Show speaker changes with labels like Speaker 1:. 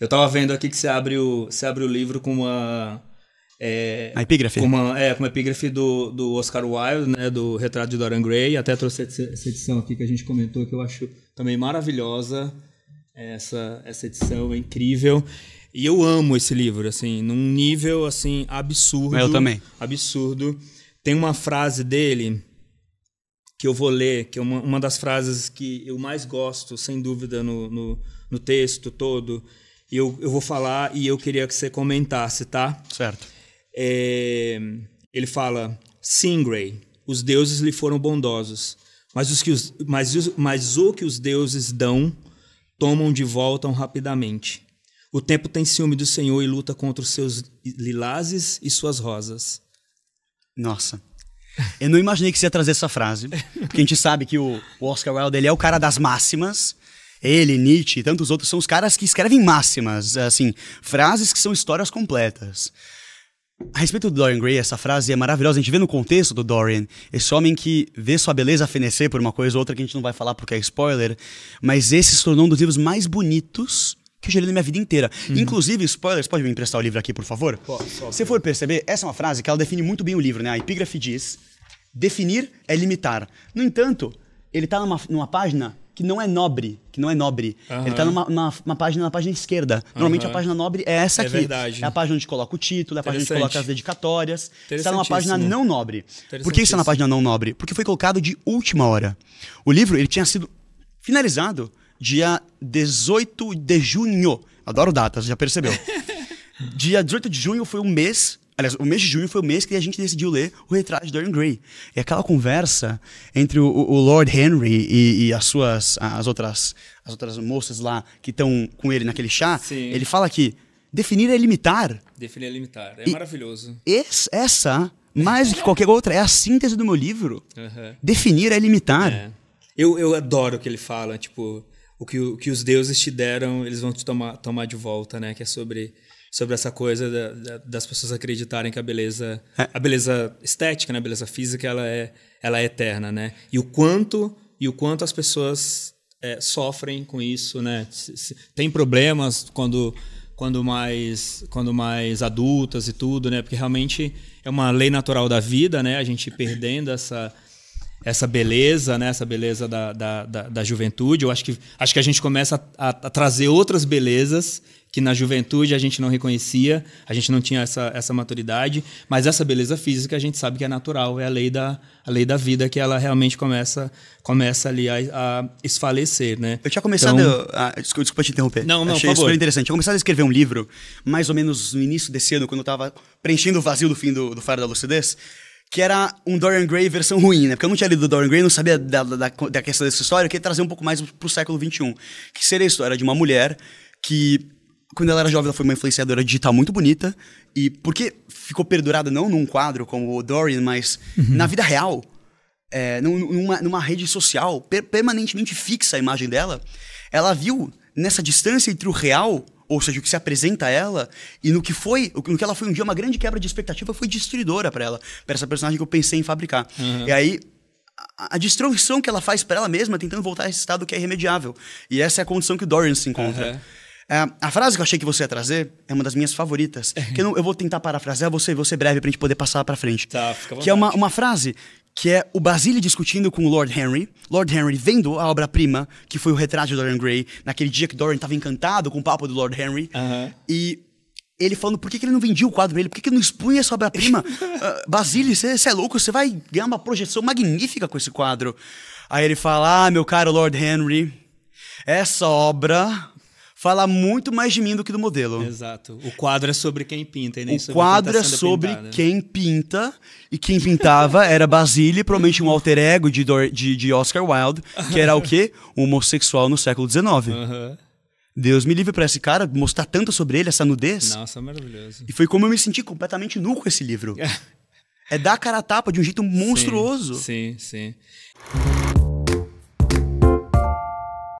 Speaker 1: Eu tava vendo aqui que você abre o, você abre o livro com uma. É, a epígrafe. Com uma, é, com uma epígrafe do, do Oscar Wilde, né, do Retrato de Dorian Gray. Até trouxe essa edição aqui que a gente comentou, que eu acho também maravilhosa. Essa, essa edição é incrível. E eu amo esse livro, assim, num nível assim absurdo. Eu também. Absurdo. Tem uma frase dele que eu vou ler, que é uma, uma das frases que eu mais gosto, sem dúvida, no, no, no texto todo, eu, eu vou falar e eu queria que você comentasse, tá? Certo. É, ele fala: Singray, os deuses lhe foram bondosos, mas, os que os, mas, os, mas o que os deuses dão, tomam de volta rapidamente.
Speaker 2: O tempo tem ciúme do Senhor e luta contra os seus lilazes e suas rosas. Nossa. Eu não imaginei que você ia trazer essa frase, porque a gente sabe que o Oscar Wilde ele é o cara das máximas, ele, Nietzsche e tantos outros são os caras que escrevem máximas, assim, frases que são histórias completas. A respeito do Dorian Gray, essa frase é maravilhosa. A gente vê no contexto do Dorian, esse homem que vê sua beleza fenecer por uma coisa ou outra que a gente não vai falar porque é spoiler, mas esse se tornou um dos livros mais bonitos que eu já li na minha vida inteira. Uhum. Inclusive, spoilers, pode me emprestar o livro aqui, por favor? Pode, Se for perceber, essa é uma frase que ela define muito bem o livro, né? A epígrafe diz: definir é limitar. No entanto, ele está numa, numa página que não é nobre, que não é nobre. Uhum. Ele tá numa, página na página esquerda. Normalmente uhum. a página nobre é essa é aqui. Verdade. É a página onde coloca o título, é a página onde coloca as dedicatórias. Está numa página não nobre. Por que está na página não nobre? Porque foi colocado de última hora. O livro ele tinha sido finalizado dia 18 de junho. Adoro datas, já percebeu? dia 18 de junho foi um mês Aliás, o mês de junho foi o mês que a gente decidiu ler o retrato de Dorian Gray. E aquela conversa entre o, o Lord Henry e, e, as suas as outras, as outras moças lá que estão com ele naquele chá, Sim. ele fala que definir é limitar.
Speaker 1: Definir é limitar. É e maravilhoso.
Speaker 2: Esse, essa, mais do que qualquer outra, é a síntese do meu livro. Uhum. Definir é limitar. É.
Speaker 1: Eu, eu adoro o que ele fala, tipo, o que, o que os deuses te deram, eles vão te tomar, tomar de volta, né? Que é sobre sobre essa coisa da, da, das pessoas acreditarem que a beleza, é. a beleza estética, né, a beleza física, ela é, ela é eterna, né? E o quanto e o quanto as pessoas é, sofrem com isso, né? Se, se, tem problemas quando quando mais quando mais adultas e tudo, né? Porque realmente é uma lei natural da vida, né? A gente perdendo essa essa beleza, né? Essa beleza da, da, da, da juventude. Eu acho que acho que a gente começa a, a, a trazer outras belezas que na juventude a gente não reconhecia, a gente não tinha essa, essa maturidade, mas essa beleza física a gente sabe que é natural, é a lei da, a lei da vida que ela realmente começa, começa ali a, a esfalecer, né? Eu tinha começado... Então, a,
Speaker 2: desculpa, te interromper.
Speaker 1: Não, não, Achei por super interessante.
Speaker 2: Eu tinha a escrever um livro, mais ou menos no início desse ano, quando eu estava preenchendo o vazio do fim do, do Faro da Lucidez, que era um Dorian Gray versão ruim, né? Porque eu não tinha lido Dorian Gray, não sabia da, da, da questão dessa história, eu queria trazer um pouco mais pro século XXI. Que seria a história de uma mulher que quando ela era jovem, ela foi uma influenciadora digital muito bonita. E porque ficou perdurada não num quadro como o Dorian, mas uhum. na vida real, é, numa, numa rede social per permanentemente fixa a imagem dela, ela viu nessa distância entre o real, ou seja, o que se apresenta a ela, e no que foi, no que ela foi um dia uma grande quebra de expectativa, foi destruidora para ela, para essa personagem que eu pensei em fabricar. Uhum. E aí a, destruição que ela faz para ela mesma tentando voltar a esse estado que é irremediável. E essa é a condição que o Dorian se encontra. Uhum. É, a frase que eu achei que você ia trazer é uma das minhas favoritas. É. que eu, não, eu vou tentar parafrasear, você vou ser breve pra gente poder passar pra frente. Tá, fica Que é uma, uma frase que é o Basile discutindo com o Lord Henry. Lord Henry vendo a obra-prima, que foi o retrato de Dorian Gray, naquele dia que Dorian estava encantado com o papo do Lord Henry. Uhum. E ele falando por que, que ele não vendia o quadro dele, por que, que ele não expunha essa obra-prima. uh, Basile, você é louco, você vai ganhar uma projeção magnífica com esse quadro. Aí ele fala: Ah, meu caro Lord Henry, essa obra fala muito mais de mim do que do modelo. Exato. O quadro é sobre quem pinta e nem o sobre quadro quem tá é sendo é sobre pintada. quem pinta e quem pintava era Basile, provavelmente um alter ego de, de, de Oscar Wilde, que era o quê? Um homossexual no século XIX. Uhum. Deus me livre para esse cara mostrar tanto sobre ele, essa nudez.
Speaker 1: Nossa, maravilhoso. E
Speaker 2: foi como eu me senti completamente nu com esse livro. é dar cara a tapa de um jeito monstruoso.
Speaker 1: Sim, sim. sim.